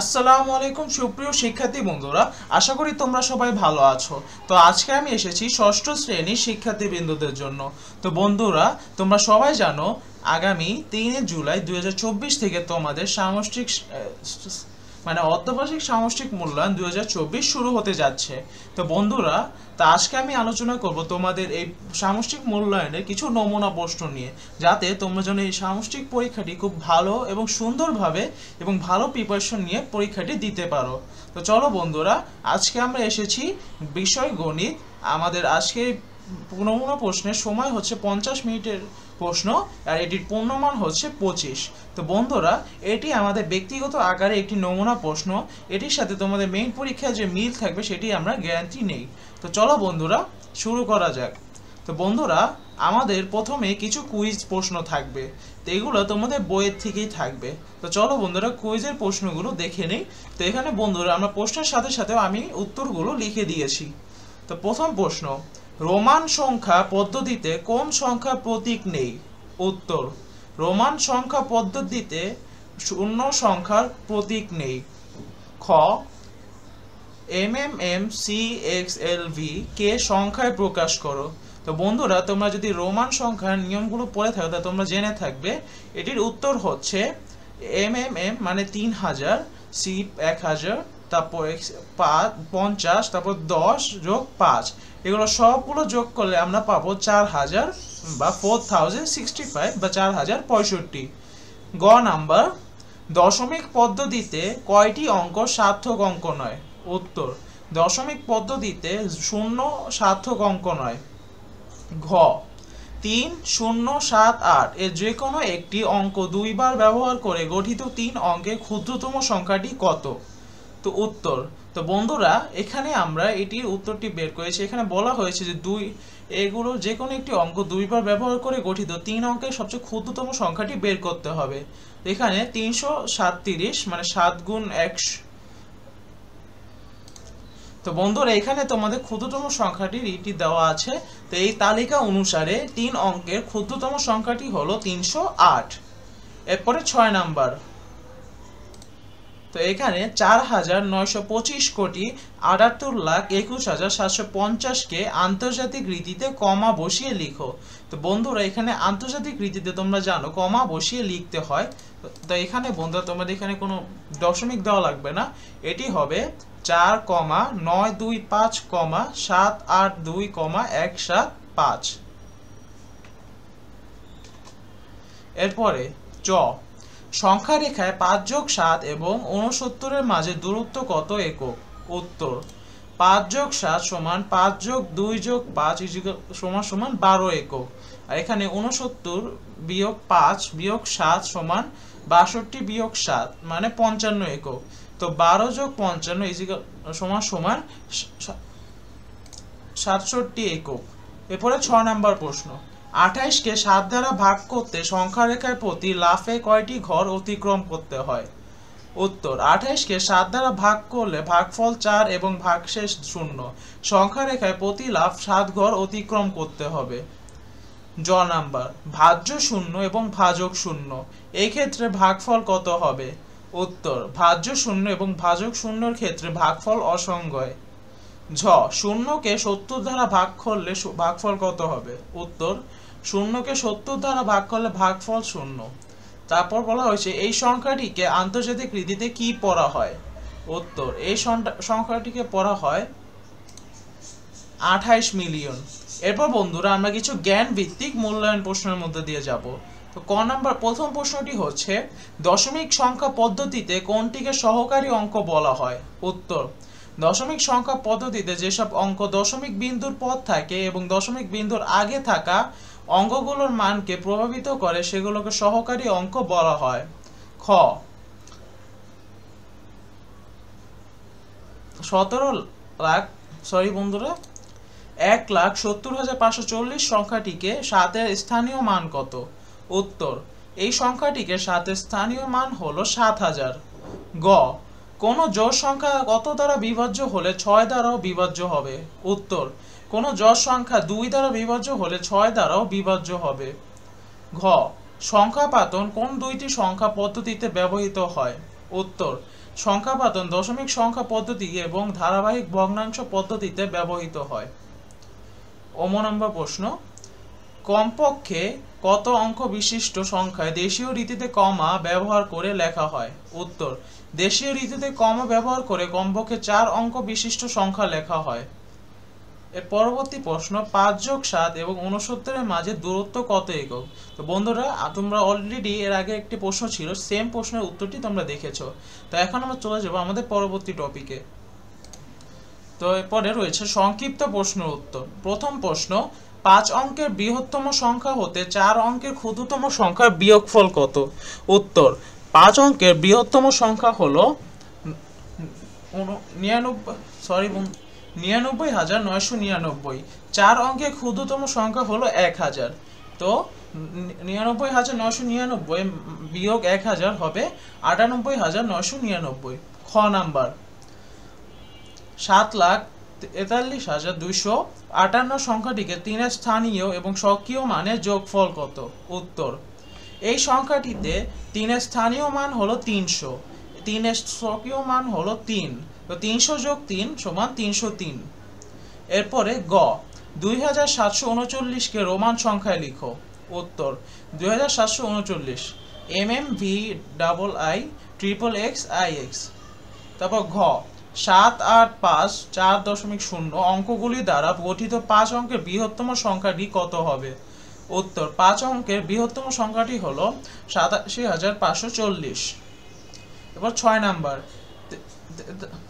আসসালামু আলাইকুম সুপ্রিয় শিক্ষার্থী বন্ধুরা আশা করি তোমরা সবাই ভালো আছো তো আজকে আমি এসেছি ষষ্ঠ শ্রেণীর শিক্ষার্থী বিন্দুদের জন্য তো বন্ধুরা তোমরা সবাই জানো আগামী তিনে জুলাই দু থেকে তোমাদের সামষ্টিক মানে অর্ধবার্ষিক সামষ্টিক মূল্যায়ন দুই শুরু হতে যাচ্ছে তো বন্ধুরা তা আজকে আমি আলোচনা করব তোমাদের এই সামষ্টিক মূল্যায়নের কিছু নমুনা প্রশ্ন নিয়ে যাতে তোমরা যেন এই সামষ্টিক পরীক্ষাটি খুব ভালো এবং সুন্দরভাবে এবং ভালো প্রিপারেশন নিয়ে পরীক্ষাটি দিতে পারো তো চলো বন্ধুরা আজকে আমরা এসেছি বিষয় গণিত আমাদের আজকে নমুনা প্রশ্নের সময় হচ্ছে পঞ্চাশ মিনিটের প্রশ্ন আর এটির পূর্ণমান হচ্ছে পঁচিশ তো বন্ধুরা এটি আমাদের ব্যক্তিগত আকারে একটি নমুনা প্রশ্ন এটির সাথে তোমাদের মেইন পরীক্ষায় যে মিল থাকবে সেটি আমরা গ্যারান্টি নেই তো চলো বন্ধুরা শুরু করা যাক তো বন্ধুরা আমাদের প্রথমে কিছু কুইজ প্রশ্ন থাকবে তো এগুলো তোমাদের বইয়ের থেকেই থাকবে তো চলো বন্ধুরা কুইজের প্রশ্নগুলো দেখে নেই তো এখানে বন্ধুরা আমরা প্রশ্নের সাথে সাথেও আমি উত্তরগুলো লিখে দিয়েছি তো প্রথম প্রশ্ন রোমান সংখ্যা পদ্ধতিতে কোন সংখ্যা প্রতীক নেই উত্তর রোমান সংখ্যা পদ্ধতিতে শূন্য সংখ্যার প্রতীক নেই খ M M M C X L V কে সংখ্যায় প্রকাশ করো তো বন্ধুরা তোমরা যদি রোমান সংখ্যার নিয়মগুলো পড়ে থাকো তা তোমরা জেনে থাকবে এটির উত্তর হচ্ছে এম এম এম মানে তিন হাজার সি এক হাজার তারপর পাঁচ পঞ্চাশ তারপর দশ যোগ পাঁচ এগুলো সবগুলো যোগ করলে আমরা পাবো চার হাজার বা ফোর থাউজেন্ড সিক্সটি ফাইভ বা চার হাজার পঁয়ষট্টি গ নাম্বার দশমিক পদ্ধতিতে কয়টি অঙ্ক সার্থক অঙ্ক নয় উত্তর দশমিক পদ্ধতিতে শূন্য সার্থক অঙ্ক নয় ঘ তিন শূন্য সাত আট এর যে কোনো একটি অঙ্ক দুইবার ব্যবহার করে গঠিত তিন অঙ্কে ক্ষুদ্রতম সংখ্যাটি কত তো উত্তর তো বন্ধুরা এখানে আমরা এটির উত্তরটি বের করেছি এখানে বলা হয়েছে যে দুই এগুলো যে কোনো একটি অঙ্ক দুইবার ব্যবহার করে গঠিত তিন অঙ্কের সবচেয়ে ক্ষুদ্রতম সংখ্যাটি বের করতে হবে এখানে তিনশো সাতত্রিশ মানে সাত গুণ একশো তো বন্ধুরা এখানে তোমাদের ক্ষুদ্রতম সংখ্যাটির এটি দেওয়া আছে তো এই তালিকা অনুসারে তিন অঙ্কের ক্ষুদ্রতম সংখ্যাটি হলো তিনশো আট এরপরে ছয় নাম্বার তো এখানে চার হাজার নয়শো পঁচিশ কোটি আটাত্তর লাখ একুশ হাজার সাতশো পঞ্চাশকে আন্তর্জাতিক রীতিতে কমা বসিয়ে লিখো তো বন্ধুরা এখানে আন্তর্জাতিক রীতিতে তোমরা জানো কমা বসিয়ে লিখতে হয় তো এখানে বন্ধুরা তোমাদের এখানে কোনো দশমিক দেওয়া লাগবে না এটি হবে চার কমা নয় দুই পাঁচ কমা সাত আট দুই কমা এক সাত পাঁচ এরপরে চ সংখ্যা রেখায় পাঁচ যোগ সাত এবং উনসত্তরের মাঝে দূরত্ব কত একক উত্তর পাঁচ যোগ সাত সমান পাঁচ যোগ দুই যোগ পাঁচ সমান সমান বারো একক আর এখানে উনসত্তর বিয়োগ পাঁচ বিয়োগ সাত সমান বাষট্টি বিয়োগ সাত মানে পঞ্চান্ন একক তো বারো যোগ পঞ্চান্ন সমান সমান সাতষট্টি একক এরপরে ছ নাম্বার প্রশ্ন আঠাইশকে সাত দ্বারা ভাগ করতে সংখ্যা রেখায় প্রতি লাফে কয়টি ঘর অতিক্রম করতে হয় উত্তর আঠাইশকে সাত দ্বারা ভাগ করলে ভাগফল চার এবং ভাগশেষ শূন্য সংখ্যা রেখায় প্রতি লাভ সাত ঘর অতিক্রম করতে হবে জ নাম্বার ভাজ্য শূন্য এবং ভাজক শূন্য এই ক্ষেত্রে ভাগফল কত হবে উত্তর ভাজ্য শূন্য এবং ভাজক শূন্যর ক্ষেত্রে ভাগফল অসংগয় ঝ শূন্যকে সত্তর দ্বারা ভাগ করলে ভাগফল কত হবে উত্তর শূন্যকে সত্তর দ্বারা ভাগ করলে ভাগফল শূন্য তারপর বলা হয়েছে এই সংখ্যাটিকে আন্তর্জাতিক রীতিতে কি পড়া হয় উত্তর এই সংখ্যাটিকে পড়া হয় আঠাইশ মিলিয়ন এরপর বন্ধুরা আমরা কিছু জ্ঞান ভিত্তিক মূল্যায়ন প্রশ্নের মধ্যে দিয়ে যাব তো ক নাম্বার প্রথম প্রশ্নটি হচ্ছে দশমিক সংখ্যা পদ্ধতিতে কোনটিকে সহকারী অঙ্ক বলা হয় উত্তর দশমিক সংখ্যা পদ্ধতিতে যেসব অঙ্ক দশমিক বিন্দুর পর থাকে এবং দশমিক বিন্দুর আগে থাকা অঙ্গগুলোর মানকে প্রভাবিত করে সেগুলোকে সহকারী অঙ্ক বলা হয় খ সতেরো লাখ সরি বন্ধুরা এক লাখ সত্তর হাজার পাঁচশো চল্লিশ সংখ্যাটিকে সাতের স্থানীয় মান কত উত্তর এই সংখ্যাটিকে সাতের স্থানীয় মান হলো সাত হাজার গ কোন জোর সংখ্যা কত দ্বারা বিভাজ্য হলে ছয় দ্বারাও বিভাজ্য হবে উত্তর কোনো যশ সংখ্যা দুই দ্বারা বিভাজ্য হলে ছয় দ্বারাও বিভাজ্য হবে ঘ সংখ্যা পাতন কোন দুইটি সংখ্যা পদ্ধতিতে ব্যবহৃত হয় উত্তর সংখ্যা পাতন দশমিক সংখ্যা পদ্ধতি এবং ধারাবাহিক ভগ্নাংশ পদ্ধতিতে ব্যবহৃত হয় অম নম্বর প্রশ্ন কমপক্ষে কত অঙ্ক বিশিষ্ট সংখ্যায় দেশীয় রীতিতে কমা ব্যবহার করে লেখা হয় উত্তর দেশীয় রীতিতে কমা ব্যবহার করে কমপক্ষে চার অঙ্ক বিশিষ্ট সংখ্যা লেখা হয় এর পরবর্তী প্রশ্ন পাঁচ যোগ সাত এবং উনসত্তরের মাঝে দূরত্ব কত একক তো বন্ধুরা তোমরা অলরেডি এর আগে একটি প্রশ্ন ছিল সেম প্রশ্নের উত্তরটি তোমরা দেখেছো তো এখন আমরা চলে যাব আমাদের পরবর্তী টপিকে তো এরপরে রয়েছে সংক্ষিপ্ত প্রশ্ন উত্তর প্রথম প্রশ্ন পাঁচ অঙ্কের বৃহত্তম সংখ্যা হতে চার অঙ্কের ক্ষুদ্রতম সংখ্যার বিয়োগফল কত উত্তর পাঁচ অঙ্কের বৃহত্তম সংখ্যা হলো নিরানব্বই সরি নিরানব্বই হাজার নয়শো নিরানব্বই চার অঙ্কের ক্ষুদ্রতম সংখ্যা হলো এক হাজার তো নিরানব্বই হাজার নয়শো নিরানব্বই বিয়োগ এক হাজার হবে আটানব্বই হাজার নয়শো নিরানব্বই খ নাম্বার সাত লাখ তেতাল্লিশ হাজার দুইশো আটান্ন সংখ্যাটিকে তিনের স্থানীয় এবং স্বকীয় মানে যোগফল কত উত্তর এই সংখ্যাটিতে তিনের স্থানীয় মান হলো তিনশো তিনের স্বকীয় মান হলো তিন তো তিনশো যোগ তিন সমান তিনশো তিন এরপরে গ দুই হাজার সাতশো উনচল্লিশকে রোমান সংখ্যায় লিখো উত্তর দুই হাজার সাতশো উনচল্লিশ M M V double I triple X I X তারপর ঘ সাত আট পাঁচ চার দশমিক শূন্য অঙ্কগুলি দ্বারা গঠিত পাঁচ অঙ্কের বৃহত্তম সংখ্যাটি কত হবে উত্তর পাঁচ অঙ্কের বৃহত্তম সংখ্যাটি হল সাতাশি হাজার পাঁচশো চল্লিশ এবার ছয় নাম্বার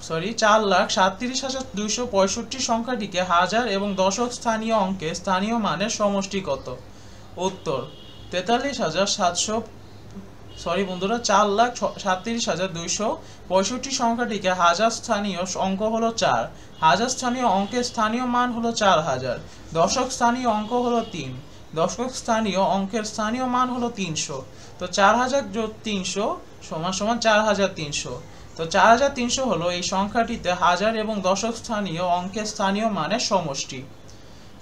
সরি চার লাখ সাতত্রিশ হাজার দুইশো পঁয়ষট্টি সংখ্যাটিকে হাজার এবং দশক স্থানীয় অঙ্কে স্থানীয় মানের সমষ্টি কত উত্তর তেতাল্লিশ হাজার সাতশো সরি বন্ধুরা চার লাখ সাতত্রিশ হাজার দুইশো পঁয়ষট্টি সংখ্যাটিকে হাজার স্থানীয় অঙ্ক হলো চার হাজার স্থানীয় অঙ্কের স্থানীয় মান হলো চার হাজার দশক স্থানীয় অঙ্ক হলো তিন দশক স্থানীয় অঙ্কের স্থানীয় মান হলো তিনশো তো চার হাজার যোগ তিনশো সমান সমান চার হাজার তিনশো তো চার হাজার তিনশো হলো এই সংখ্যাটিতে হাজার এবং দশক স্থানীয় অঙ্কের স্থানীয় মানের সমষ্টি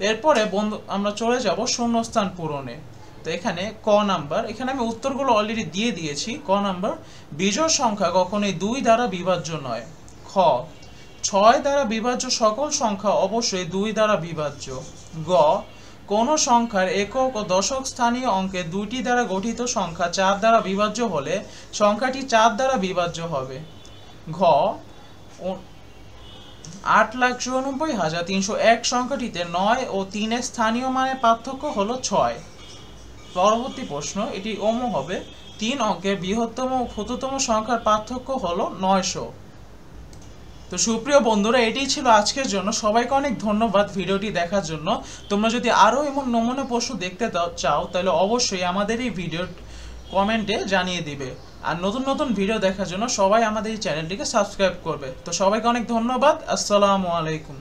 এরপরে বন্ধু আমরা চলে যাব শূন্যস্থান পূরণে তো এখানে ক নাম্বার এখানে আমি উত্তরগুলো অলরেডি দিয়ে দিয়েছি ক নাম্বার বিজয় সংখ্যা কখনোই দুই দ্বারা বিভাজ্য নয় খ ছয় দ্বারা বিভাজ্য সকল সংখ্যা অবশ্যই দুই দ্বারা বিভাজ্য গ কোনো সংখ্যার একক ও দশক স্থানীয় অঙ্কে দুইটি দ্বারা গঠিত সংখ্যা চার দ্বারা বিভাজ্য হলে সংখ্যাটি চার দ্বারা বিভাজ্য হবে ঘ আট লাখ চুরানব্বই হাজার তিনশো এক সংখ্যাটিতে নয় ও তিনের স্থানীয় মানের পার্থক্য হল ছয় পরবর্তী প্রশ্ন এটি ওমো হবে তিন অঙ্কের বৃহত্তম ও ক্ষুদ্রতম সংখ্যার পার্থক্য হল নয়শো তো সুপ্রিয় বন্ধুরা এটি ছিল আজকের জন্য সবাইকে অনেক ধন্যবাদ ভিডিওটি দেখার জন্য তোমরা যদি আরও এমন নমুনা পশু দেখতে চাও তাহলে অবশ্যই আমাদের এই ভিডিও কমেন্টে জানিয়ে দিবে আর নতুন নতুন ভিডিও দেখার জন্য সবাই আমাদের এই চ্যানেলটিকে সাবস্ক্রাইব করবে তো সবাইকে অনেক ধন্যবাদ আসসালামু আলাইকুম